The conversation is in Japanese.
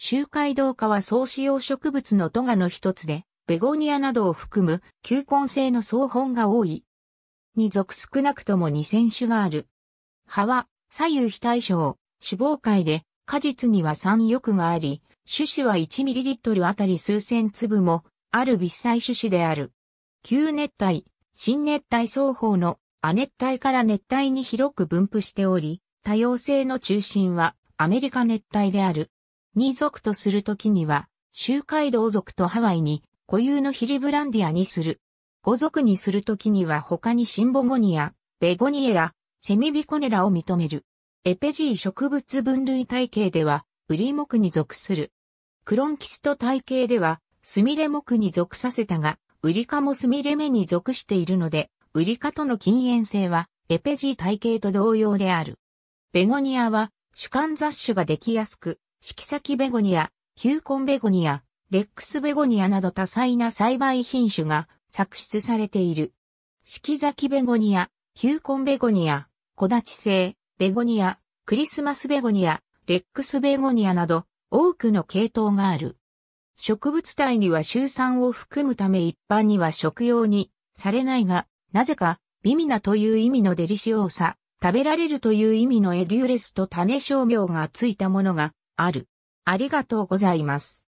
周回動化は総使用植物のトガの一つで、ベゴニアなどを含む球根性の草本が多い。に属少なくとも2000種がある。葉は左右非対称、脂肪界で果実には三翼があり、種子は1トルあたり数千粒もある微細種子である。旧熱帯、新熱帯双方の亜熱帯から熱帯に広く分布しており、多様性の中心はアメリカ熱帯である。に族とするときには、周回道族とハワイに固有のヒリブランディアにする。語族にするときには他にシンボゴニア、ベゴニエラ、セミビコネラを認める。エペジー植物分類体系では、ウリ目に属する。クロンキスト体系では、スミレ目に属させたが、ウリ科もスミレ目に属しているので、ウリ科との禁煙性は、エペジー体系と同様である。ベゴニアは、主観雑種ができやすく、色咲きベゴニア、ヒューコンベゴニア、レックスベゴニアなど多彩な栽培品種が作出されている。色咲きベゴニア、ヒューコンベゴニア、小立ち製、ベゴニア、クリスマスベゴニア、レックスベゴニアなど多くの系統がある。植物体には集酸を含むため一般には食用にされないが、なぜか美味なという意味のデリシオーサ、食べられるという意味のエデューレスと種商名がついたものがある。ありがとうございます。